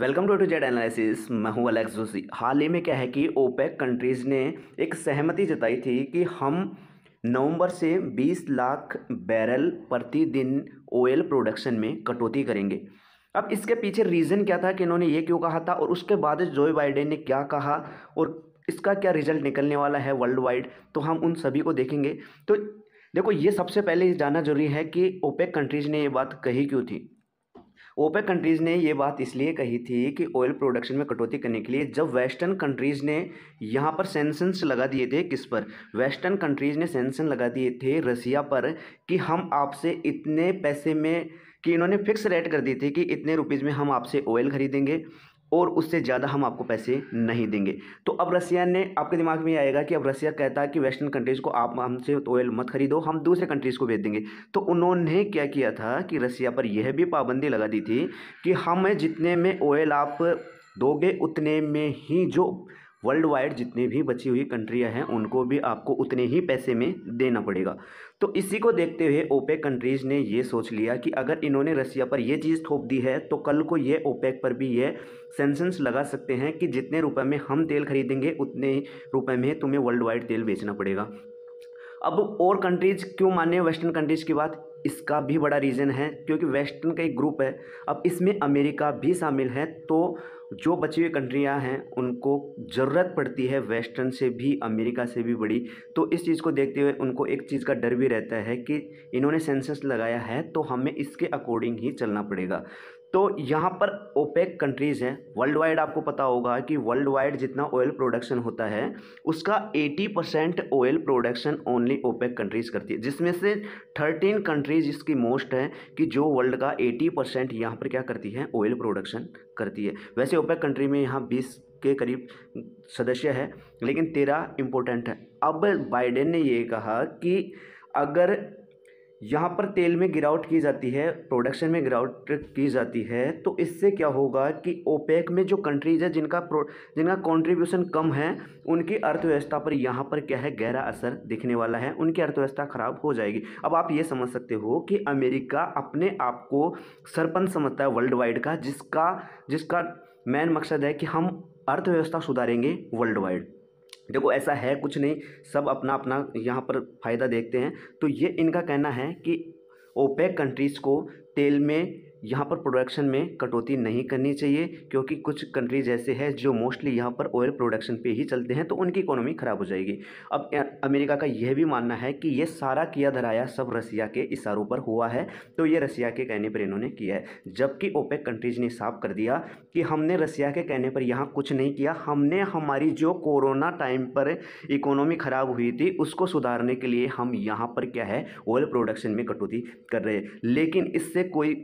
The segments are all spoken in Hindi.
welcome to to Z analysis मैं हूं अलेक्स जोशी हाल ही में क्या है कि ओपेक कंट्रीज़ ने एक सहमति जताई थी कि हम नवंबर से 20 लाख बैरल प्रतिदिन ऑयल प्रोडक्शन में कटौती करेंगे अब इसके पीछे रीज़न क्या था कि इन्होंने ये क्यों कहा था और उसके बाद जो बाइडेन ने क्या कहा और इसका क्या रिजल्ट निकलने वाला है वर्ल्ड वाइड तो हम उन सभी को देखेंगे तो देखो ये सबसे पहले जानना जरूरी है कि ओपेक कंट्रीज़ ने ये बात कही क्यों थी ओपेक कंट्रीज़ ने ये बात इसलिए कही थी कि ऑयल प्रोडक्शन में कटौती करने के लिए जब वेस्टर्न कंट्रीज़ ने यहाँ पर सेंसन्स लगा दिए थे किस पर वेस्टर्न कंट्रीज़ ने सेंसन लगा दिए थे रसिया पर कि हम आपसे इतने पैसे में कि इन्होंने फिक्स रेट कर दी थी कि इतने रुपीज़ में हम आपसे ऑयल खरीदेंगे और उससे ज़्यादा हम आपको पैसे नहीं देंगे तो अब रसिया ने आपके दिमाग में आएगा कि अब रसिया कहता है कि वेस्टर्न कंट्रीज़ को आप हमसे ऑयल मत खरीदो हम दूसरे कंट्रीज़ को भेज देंगे तो उन्होंने क्या किया था कि रसिया पर यह भी पाबंदी लगा दी थी कि हमें जितने में ऑयल आप दोगे उतने में ही जो वर्ल्ड वाइड जितनी भी बची हुई कंट्रियाँ हैं उनको भी आपको उतने ही पैसे में देना पड़ेगा तो इसी को देखते हुए ओपेक कंट्रीज़ ने ये सोच लिया कि अगर इन्होंने रसिया पर यह चीज़ थोप दी है तो कल को ये ओपेक पर भी ये सेंसेंस लगा सकते हैं कि जितने रुपए में हम तेल खरीदेंगे उतने रुपए में तुम्हें वर्ल्ड वाइड तेल बेचना पड़ेगा अब और कंट्रीज़ क्यों माने वेस्टर्न कंट्रीज़ की बात इसका भी बड़ा रीज़न है क्योंकि वेस्टर्न का एक ग्रुप है अब इसमें अमेरिका भी शामिल है तो जो बची हुई कंट्रियाँ हैं उनको ज़रूरत पड़ती है वेस्टर्न से भी अमेरिका से भी बड़ी तो इस चीज़ को देखते हुए उनको एक चीज़ का डर भी रहता है कि इन्होंने सेंसस लगाया है तो हमें इसके अकॉर्डिंग ही चलना पड़ेगा तो यहाँ पर ओपेक कंट्रीज़ हैं वर्ल्ड वाइड आपको पता होगा कि वर्ल्ड वाइड जितना ऑयल प्रोडक्शन होता है उसका 80 percent oil production only OPEC countries करती है जिसमें से 13 कंट्रीज़ इसकी मोस्ट है कि जो वर्ल्ड का 80 परसेंट यहाँ पर क्या करती है ऑयल प्रोडक्शन करती है वैसे ओपेक कंट्री में यहाँ बीस के करीब सदस्य है लेकिन तेरह इम्पोर्टेंट है अब बाइडेन ने ये कहा कि अगर यहाँ पर तेल में गिरावट की जाती है प्रोडक्शन में गिरावट की जाती है तो इससे क्या होगा कि ओपेक में जो कंट्रीज है जिनका प्रो जिनका कंट्रीब्यूशन कम है उनकी अर्थव्यवस्था पर यहाँ पर क्या है गहरा असर दिखने वाला है उनकी अर्थव्यवस्था खराब हो जाएगी अब आप ये समझ सकते हो कि अमेरिका अपने आप को सरपंच समझता है वर्ल्ड वाइड का जिसका जिसका मेन मकसद है कि हम अर्थव्यवस्था सुधारेंगे वर्ल्ड वाइड देखो ऐसा है कुछ नहीं सब अपना अपना यहाँ पर फ़ायदा देखते हैं तो ये इनका कहना है कि ओपेक कंट्रीज़ को तेल में यहाँ पर प्रोडक्शन में कटौती नहीं करनी चाहिए क्योंकि कुछ कंट्रीज ऐसे हैं जो मोस्टली यहाँ पर ऑयल प्रोडक्शन पे ही चलते हैं तो उनकी इकोनॉमी ख़राब हो जाएगी अब अमेरिका का यह भी मानना है कि ये सारा किया धराया सब रसिया के इशारों पर हुआ है तो ये रसिया के कहने पर इन्होंने किया है जबकि ओपेक कंट्रीज ने साफ कर दिया कि हमने रसिया के कहने पर यहाँ कुछ नहीं किया हमने हमारी जो कोरोना टाइम पर इकोनॉमी ख़राब हुई थी उसको सुधारने के लिए हम यहाँ पर क्या है ऑयल प्रोडक्शन में कटौती कर रहे लेकिन इससे कोई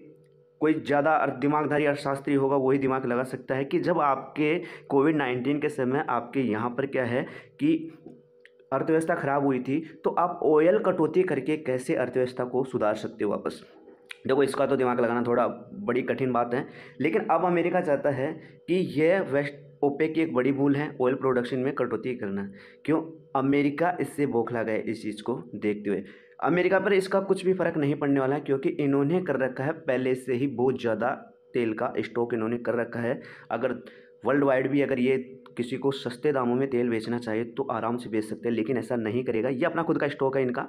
कोई ज़्यादा दिमागधारी अर्थशास्त्री होगा वही दिमाग लगा सकता है कि जब आपके कोविड नाइन्टीन के समय आपके यहाँ पर क्या है कि अर्थव्यवस्था खराब हुई थी तो आप ऑयल कटौती करके कैसे अर्थव्यवस्था को सुधार सकते हो वापस देखो इसका तो दिमाग लगाना थोड़ा बड़ी कठिन बात है लेकिन अब अमेरिका चाहता है कि यह वेस्ट ओपे की एक बड़ी भूल है ऑयल प्रोडक्शन में कटौती करना क्यों अमेरिका इससे बौखला गया इस चीज़ को देखते हुए अमेरिका पर इसका कुछ भी फ़र्क नहीं पड़ने वाला है क्योंकि इन्होंने कर रखा है पहले से ही बहुत ज़्यादा तेल का स्टॉक इन्होंने कर रखा है अगर वर्ल्ड वाइड भी अगर ये किसी को सस्ते दामों में तेल बेचना चाहिए तो आराम से बेच सकते हैं लेकिन ऐसा नहीं करेगा ये अपना खुद का स्टॉक है इनका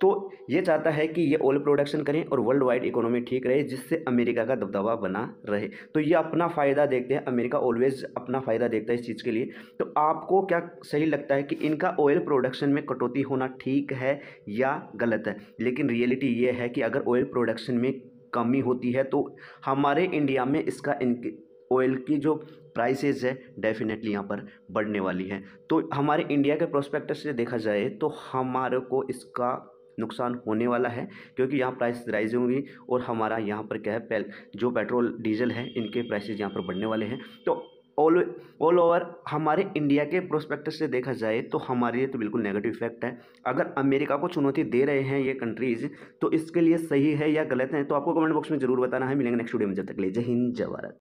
तो ये चाहता है कि ये ऑयल प्रोडक्शन करें और वर्ल्ड वाइड इकोनॉमी ठीक रहे जिससे अमेरिका का दबदबा बना रहे तो ये अपना फ़ायदा देखते हैं अमेरिका ऑलवेज अपना फ़ायदा देखता है इस चीज़ के लिए तो आपको क्या सही लगता है कि इनका ऑयल प्रोडक्शन में कटौती होना ठीक है या गलत है लेकिन रियलिटी ये है कि अगर ऑयल प्रोडक्शन में कमी होती है तो हमारे इंडिया में इसका ऑयल की जो प्राइसेज है डेफिनेटली यहाँ पर बढ़ने वाली है तो हमारे इंडिया के प्रोस्पेक्टस से देखा जाए तो हमारे को इसका नुकसान होने वाला है क्योंकि यहाँ प्राइस राइज होंगी और हमारा यहाँ पर क्या है जो पेट्रोल डीजल है इनके प्राइसेज यहाँ पर बढ़ने वाले हैं तो ऑल ऑल ओवर हमारे इंडिया के प्रोस्पेक्टस से देखा जाए तो हमारे लिए तो बिल्कुल नेगेटिव इफेक्ट है अगर अमेरिका को चुनौती दे रहे हैं ये कंट्रीज़ तो इसके लिए सही है या गलत है तो आपको कमेंट बॉक्स में जरूर बताना है मिलेंगे नेक्स्ट वीडियो में जब तक ले जय हिंद जय भारत